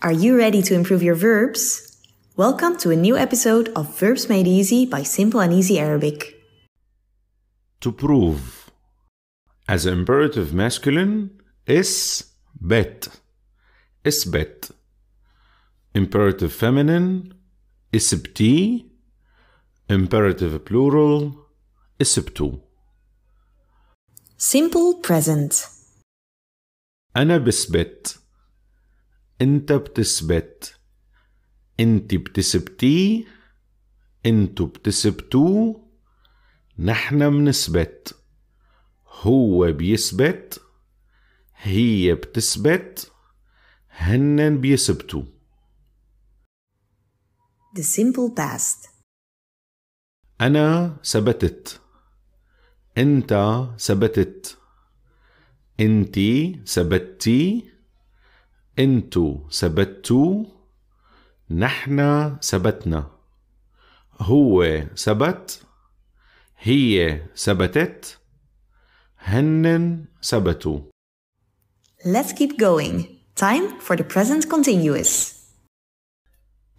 Are you ready to improve your verbs? Welcome to a new episode of Verbs Made Easy by Simple and Easy Arabic. To prove as imperative masculine is bet. is bet. Imperative feminine isbti. Imperative plural isbtu. Simple present. أنا بثبت انت بتثبت انت بتثبتي انتوا بتثبتو نحن منثبت هو بيثبت هي بتثبت هنن بيثبتوا The simple past أنا ثبتت أنت ثبتت أنتي ثبتي انتو ثبتوا نحن ثبتنا هو ثبت هي ثبتت هنن ثبتوا Let's keep going. Time for the present continuous.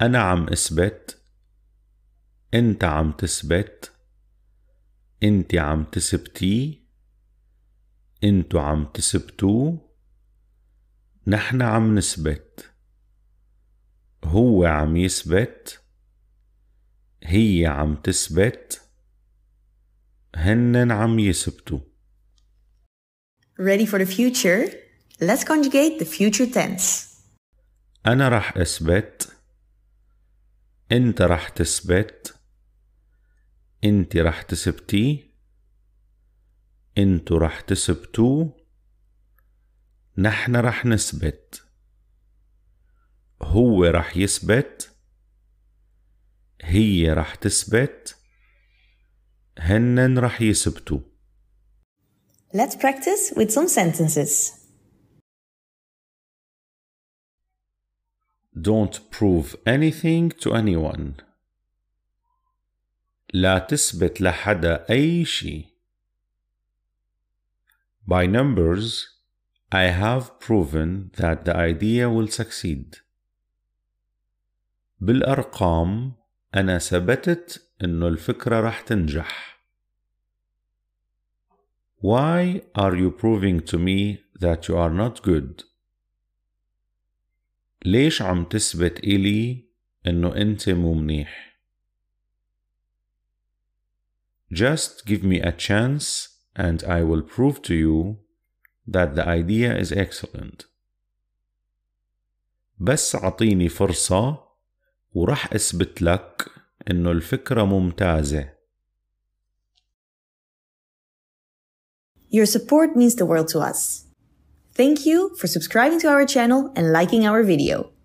أنا عم أثبت أنت عم تثبت أنت عم تثبتي أنتو عم تثبتوا نحن عم نثبت هو عم يثبت هي عم تثبت هنن عم يثبتوا Ready for the future? Let's conjugate the future tense. أنا رح أثبت أنت رح تثبت أنت رح تثبتي أنتو رح تثبتوه نحن رح نثبت هو رح يثبت هي رح تثبت هنن رح يثبتوا Let's practice with some sentences. Don't prove anything to anyone. لا تثبت لحدا أي شيء. By numbers, I have proven that the idea will succeed. بالأرقام أنا ثبتت إنه الفكرة راح تنجح. Why are you proving to me that you are not good? ليش عم تثبت إلي إنه أنت مو منيح؟ Just give me a chance and I will prove to you that the idea is excellent بس عطيني فرصة ورح أثبت لك إنه الفكرة ممتازة Your support means the world to us. Thank you for subscribing to our channel and liking our video.